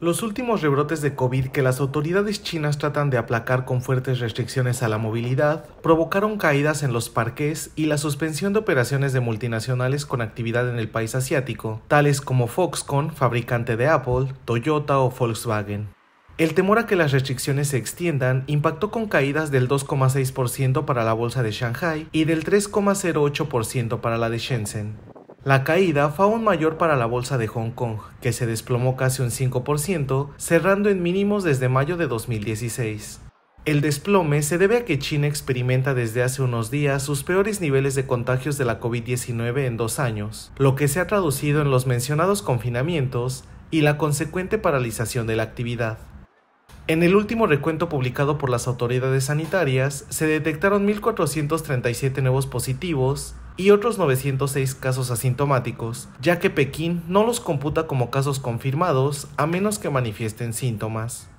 Los últimos rebrotes de COVID que las autoridades chinas tratan de aplacar con fuertes restricciones a la movilidad provocaron caídas en los parques y la suspensión de operaciones de multinacionales con actividad en el país asiático, tales como Foxconn, fabricante de Apple, Toyota o Volkswagen. El temor a que las restricciones se extiendan impactó con caídas del 2,6% para la bolsa de Shanghai y del 3,08% para la de Shenzhen. La caída fue aún mayor para la bolsa de Hong Kong, que se desplomó casi un 5%, cerrando en mínimos desde mayo de 2016. El desplome se debe a que China experimenta desde hace unos días sus peores niveles de contagios de la COVID-19 en dos años, lo que se ha traducido en los mencionados confinamientos y la consecuente paralización de la actividad. En el último recuento publicado por las autoridades sanitarias, se detectaron 1.437 nuevos positivos y otros 906 casos asintomáticos, ya que Pekín no los computa como casos confirmados a menos que manifiesten síntomas.